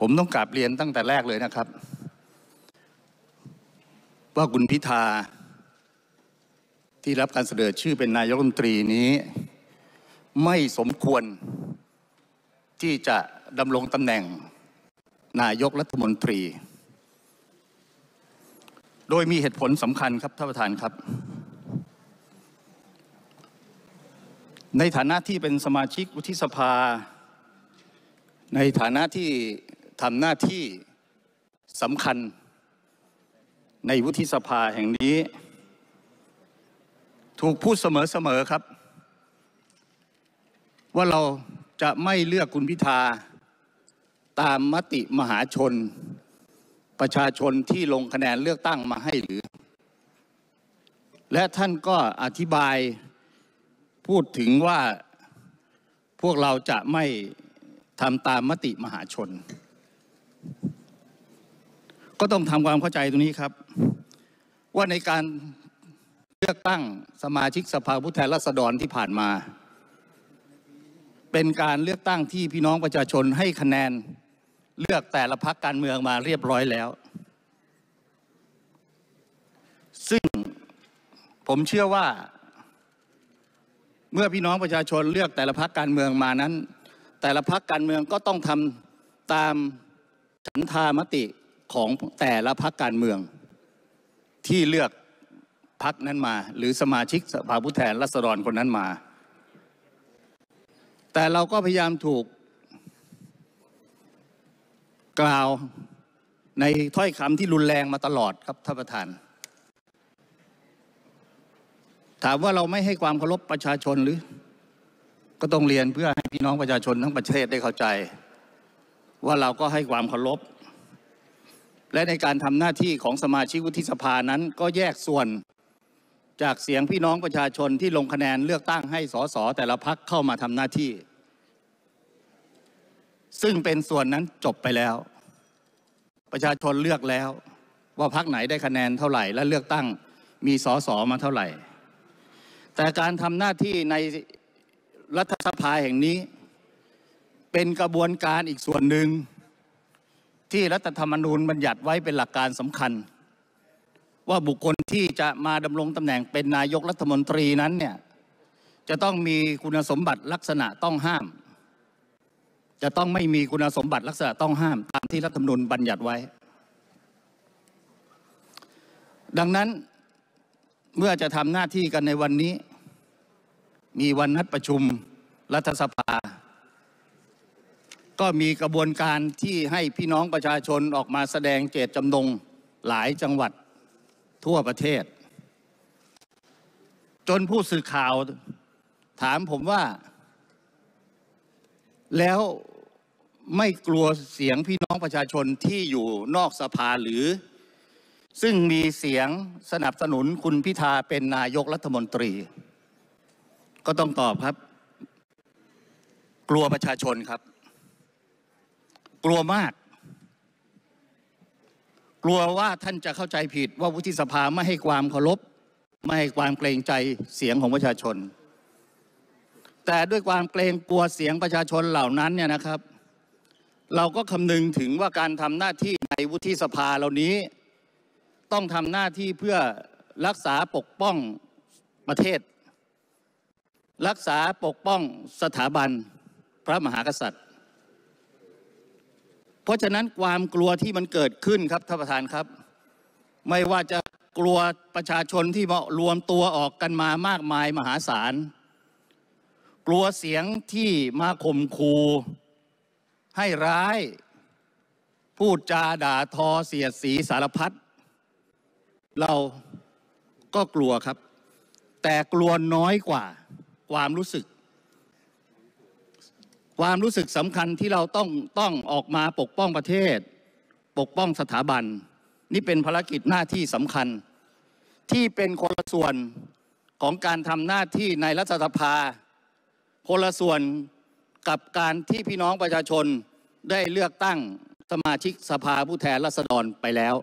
ผมต้องกลับเรียนตั้งแต่แรกเลยนะครับ ว่าคุณพิธา ที่รับการเสนอชื่อเป็นนายกรัฐมนตรีนี้ ไม่สมควร ที่จะดำรงตำแหน่ง นายกรัฐมนตรี โดยมีเหตุผลสำคัญครับ ท่านประธานครับ ในฐานะที่เป็นสมาชิกวุฒิสภา ในฐานะที่ทำหน้าที่สำคัญในวุฒิสภาแห่งนี้ ถูกพูดเสมอๆครับ ว่าเราจะไม่เลือกคุณพิธาตามมติมหาชน ประชาชนที่ลงคะแนนเลือกตั้งมาให้หรือ และท่านก็อธิบายพูดถึงว่าพวกเราจะไม่ทำตามมติมหาชนก็ต้องทำความเข้าใจตรงนี้ครับ ว่าในการเลือกตั้งสมาชิกสภาผู้แทนราษฎรที่ผ่านมา เป็นการเลือกตั้งที่พี่น้องประชาชนให้คะแนนเลือกแต่ละพักการเมืองมาเรียบร้อยแล้ว ซึ่งผมเชื่อว่า เมื่อพี่น้องประชาชนเลือกแต่ละพักการเมืองมานั้น แต่ละพักการเมืองก็ต้องทำตามฉันทามติของแต่ละพักการเมืองที่เลือกพักนั้นมา หรือสมาชิกสภาผู้แทนราษฎรคนนั้นมา แต่เราก็พยายามถูกกล่าวในถ้อยคำที่รุนแรงมาตลอดครับท่านประธาน ถามว่าเราไม่ให้ความเคารพประชาชนหรือก็ต้องเรียนเพื่อให้พี่น้องประชาชนทั้งประเทศได้เข้าใจ ว่าเราก็ให้ความเคารพและในการทำหน้าที่ของสมาชิกวุฒิสภานั้น ก็แยกส่วนจากเสียงพี่น้องประชาชนที่ลงคะแนนเลือกตั้งให้สสแต่ละพักเข้ามาทำหน้าที่ ซึ่งเป็นส่วนนั้นจบไปแล้ว ประชาชนเลือกแล้ว ว่าพักไหนได้คะแนนเท่าไหร่และเลือกตั้งมีสสมาเท่าไหร่แต่การทำหน้าที่ในรัฐสภาแห่งนี้เป็นกระบวนการอีกส่วนหนึ่งที่รัฐธรรมนูญบัญญัติไว้เป็นหลักการสำคัญ ว่าบุคคลที่จะมาดำรงตำแหน่งเป็นนายกรัฐมนตรีนั้นเนี่ยจะต้องมีคุณสมบัติลักษณะต้องห้าม จะต้องไม่มีคุณสมบัติลักษณะ ต้องห้าม ตามที่รัฐธรรมนูญบัญญัติไว้ ดังนั้นเมื่อจะทำหน้าที่กันในวันนี้ มีวันนัดประชุมรัฐสภาก็มีกระบวนการที่ให้พี่น้องประชาชนออกมาแสดงเจตจำนง หลายจังหวัดทั่วประเทศ จนผู้สื่อข่าวถามผมว่า แล้วไม่กลัวเสียงพี่น้องประชาชนที่อยู่นอกสภาหรือ ซึ่งมีเสียงสนับสนุนคุณพิธาเป็นนายกรัฐมนตรี ก็ต้องตอบครับ กลัวประชาชนครับกลัวมาก กลัวว่าท่านจะเข้าใจผิดว่าวุฒิสภาไม่ให้ความเคารพไม่ให้ความเกรงใจเสียงของประชาชน แต่ด้วยความเกรงกลัวเสียงประชาชนเหล่านั้นเนี่ยนะครับ เราก็คำนึงถึงว่าการทำหน้าที่ในวุฒิสภาเหล่านี้ ต้องทำหน้าที่เพื่อรักษาปกป้องประเทศ รักษาปกป้องสถาบันพระมหากษัตริย์ราะฉะนั้นความกลัวที่มันเกิดขึ้นครับท่านประธานครับ ไม่ว่าจะกลัวประชาชนที่มารวมตัวออกกันมามากมายมหาศาล กลัวเสียงที่มาข่มขู่ให้ร้าย พูดจาด่าทอเสียดสีสารพัดเราก็กลัวครับ แต่กลัวน้อยกว่าความรู้สึกความรู้สึกสำคัญที่เราต้องต้องออกมาปกป้องประเทศ ปกป้องสถาบัน นี่เป็นภารกิจหน้าที่สำคัญ ที่เป็นคนละส่วนของการทำหน้าที่ในรัฐสภา คนละส่วนกับการที่พี่น้องประชาชนได้เลือกตั้งสมาชิกสภาผู้แทนราษฎรไปแล้ว